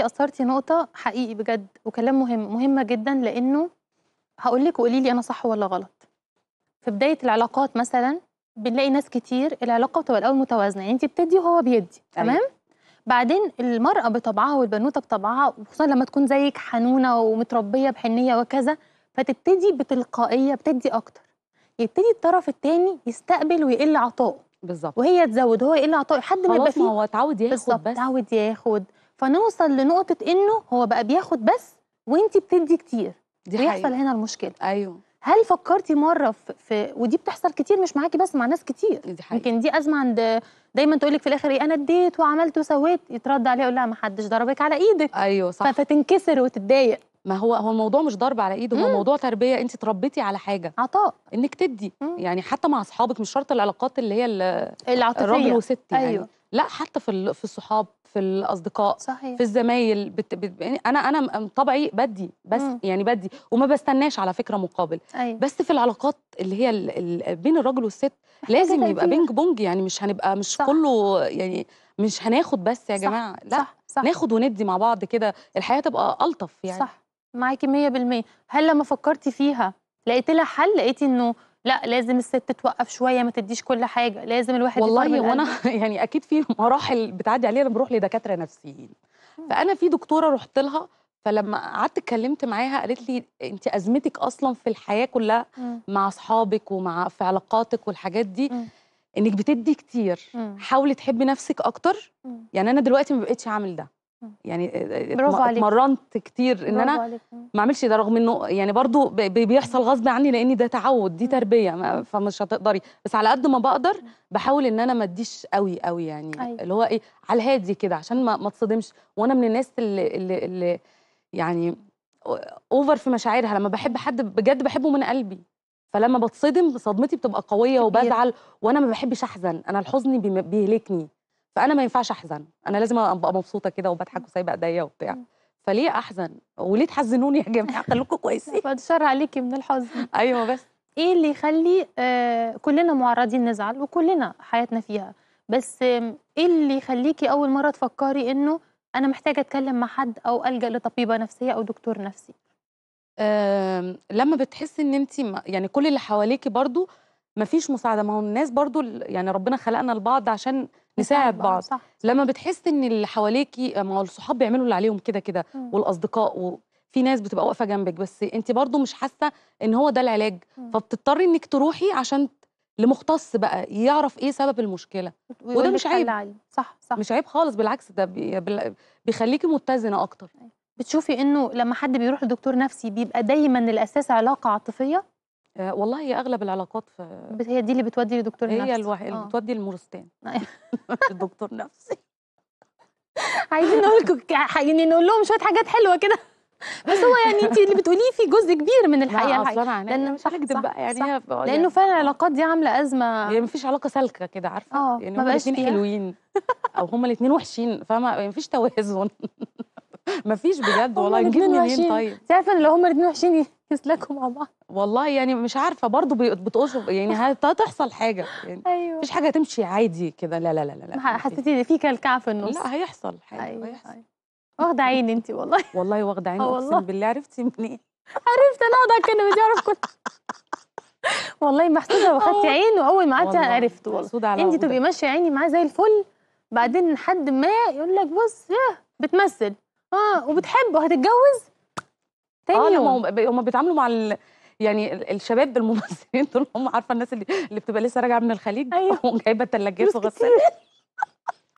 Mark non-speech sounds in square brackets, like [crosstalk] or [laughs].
انت اثرتي نقطه حقيقي بجد وكلام مهم مهمه جدا لانه هقول لك وقولي لي انا صح ولا غلط في بدايه العلاقات مثلا بنلاقي ناس كتير العلاقه بتبقى الاول متوازنه يعني انت بتدي وهو بيدي أيوة. تمام بعدين المراه بطبعها والبنوته بطبعها وخصوصا لما تكون زيك حنونه ومتربيه بحنيه وكذا فتبتدي بتلقائيه بتدي اكتر يبتدي الطرف التاني يستقبل ويقل عطائه بالظبط وهي تزود هو يقل عطائه لحد ما يبقى فيه هو اتعود ياخد بالظبط اتعود ياخد فنوصل لنقطه انه هو بقى بياخد بس وانت بتدي كتير دي ويحصل هنا المشكله ايوه هل فكرتي مره في, في ودي بتحصل كتير مش معاكي بس مع ناس كتير دي حقيقة. يمكن دي ازمه عند دايما تقول لك في الاخر ايه انا اديت وعملت وسويت يترد عليها يقول لها ما حدش ضربك على ايدك ايوه صح فتنكسر وتتضايق ما هو هو الموضوع مش ضرب على ايده هو موضوع تربيه انت تربيتي على حاجه عطاء انك تدي مم. يعني حتى مع اصحابك مش شرط العلاقات اللي هي العاطفيه الراجل وستي يعني. أيوة. يعني لا حتى في في الصحاب في الاصدقاء صحيح. في الزمايل بت... بت... يعني انا انا طبعي بدي بس مم. يعني بدي وما بستناش على فكره مقابل أيوة. بس في العلاقات اللي هي ال... ال... بين الراجل والست لازم يبقى بينج بونج يعني مش هنبقى مش صح. كله يعني مش هناخد بس يا صح. جماعه لا صح. صح. ناخد وندي مع بعض كده الحياه تبقى الطف يعني صح معاكي 100% هل لما فكرتي فيها لقيت لها حل لقيتي انه لا لازم الست توقف شويه ما تديش كل حاجه لازم الواحد والله وانا [laughs] يعني اكيد في مراحل بتعدي عليها لما بروح لدكاتره نفسيين فانا في دكتوره رحت لها فلما قعدت اتكلمت معاها قالت لي انت ازمتك اصلا في الحياه كلها م. مع اصحابك ومع في علاقاتك والحاجات دي م. انك بتدي كتير حاولي تحبي نفسك اكتر م. يعني انا دلوقتي ما بقتش اعمل ده يعني آه، آه، اتمرنت كتير ان انا ما اعملش ده رغم انه يعني برضو بيحصل غصب عني لان ده تعود دي تربيه فمش هتقدري بس على قد ما بقدر بحاول ان انا ما اديش قوي قوي يعني أيوة. اللي هو ايه على الهادي كده عشان ما ما اتصدمش وانا من الناس اللي اللي, اللي يعني اوفر في مشاعرها لما بحب حد بجد بحبه من قلبي فلما بتصدم صدمتي بتبقى قويه وبزعل وانا ما بحبش احزن انا الحزن بيهلكني فانا ما ينفعش احزن انا لازم ابقى مبسوطه كده وبضحك وسايبه ايديا وبتاع فليه احزن وليه تحزنوني يا جماعه [laughs] خليكم كويسين فتشر عليكي من الحزن [laughs] ايوه بس ايه اللي يخلي آه كلنا معرضين نزعل وكلنا حياتنا فيها بس ايه اللي يخليكي اول مره تفكري انه انا محتاجه اتكلم مع حد او الجا لطبيبه نفسيه او دكتور نفسي آه لما بتحسي ان انت يعني كل اللي حواليكي برضو مفيش مساعده ما هو الناس برضو يعني ربنا خلقنا لبعض عشان نساعد بعض صح. لما بتحس ان اللي حواليكي ما هو الصحاب بيعملوا اللي عليهم كده كده والاصدقاء و... في ناس بتبقى واقفه جنبك بس انت برضو مش حاسه ان هو ده العلاج فبتضطري انك تروحي عشان لمختص بقى يعرف ايه سبب المشكله وده مش عيب صح صح مش عيب خالص بالعكس ده بيخليكي متزنه اكتر أيوة. بتشوفي انه لما حد بيروح لدكتور نفسي بيبقى دايما الاساس علاقه عاطفيه آه، والله هي اغلب العلاقات في هي دي اللي بتودي لدكتور نفسي هي الوح... اللي آه. بتودي لمورستان [laughs] الدكتور أيوه. [laughs] نفسي عايزين نقول يعني نقول لهم شويه حاجات حلوه كده [laughs] بس هو يعني انت اللي بتقوليه في جزء كبير من الحقيقه الحقيقه لان مش هكدب بقى يعني صح. صح. آه، لانه يعني فعلا العلاقات دي عامله ازمه يعني مفيش علاقه سالكه كده عارفه اه يعني هما الاثنين حلوين او هما الاثنين وحشين فاهمه مفيش توازن مفيش بجد والله نجيب منين طيب تعرف عارفه لو هما الاثنين وحشين مثلكم مع بعض والله يعني مش عارفه برضه بتقصوا يعني هتحصل حاجه يعني ايوه مفيش حاجه تمشي عادي كده لا لا لا لا حسيتي ان في كلكع في النص لا هيحصل حاجه أيوه، هيحصل أيوة. واخده عيني انت والله [laughs] والله واخده عيني اه اقسم بالله عرفتي منين؟ عرفت انا اقعد اتكلم مش عارف كنت [laughs] والله محسوده واخدتي عين واول ما قعدتي عرفت والله انت تبقي ماشيه عيني معاه زي الفل بعدين حد ما يقول لك بص يا بتمثل اه وبتحب وهتتجوز آه، تاني آه يوم هم بيتعاملوا مع ال... يعني الشباب بالممثلين دول هم عارفه الناس اللي اللي بتبقى لسه راجعه من الخليج أيوه. [laughs] وجايبه ثلاجات وغسالات